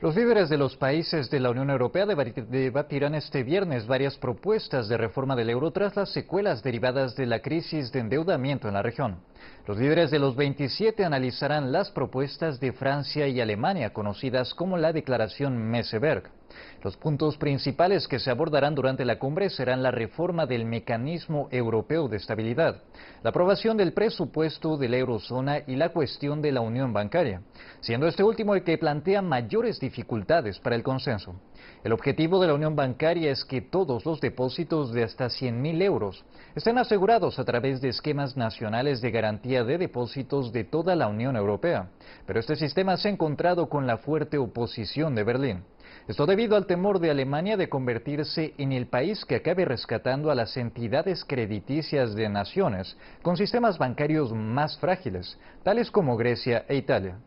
Los líderes de los países de la Unión Europea debatirán este viernes varias propuestas de reforma del euro tras las secuelas derivadas de la crisis de endeudamiento en la región. Los líderes de los 27 analizarán las propuestas de Francia y Alemania, conocidas como la Declaración Meseberg. Los puntos principales que se abordarán durante la cumbre serán la reforma del mecanismo europeo de estabilidad, la aprobación del presupuesto de la eurozona y la cuestión de la unión bancaria, siendo este último el que plantea mayores dificultades para el consenso. El objetivo de la unión bancaria es que todos los depósitos de hasta 100.000 euros estén asegurados a través de esquemas nacionales de garantía de depósitos de toda la Unión Europea, pero este sistema se ha encontrado con la fuerte oposición de Berlín. Esto debido al temor de Alemania de convertirse en el país que acabe rescatando a las entidades crediticias de naciones con sistemas bancarios más frágiles, tales como Grecia e Italia.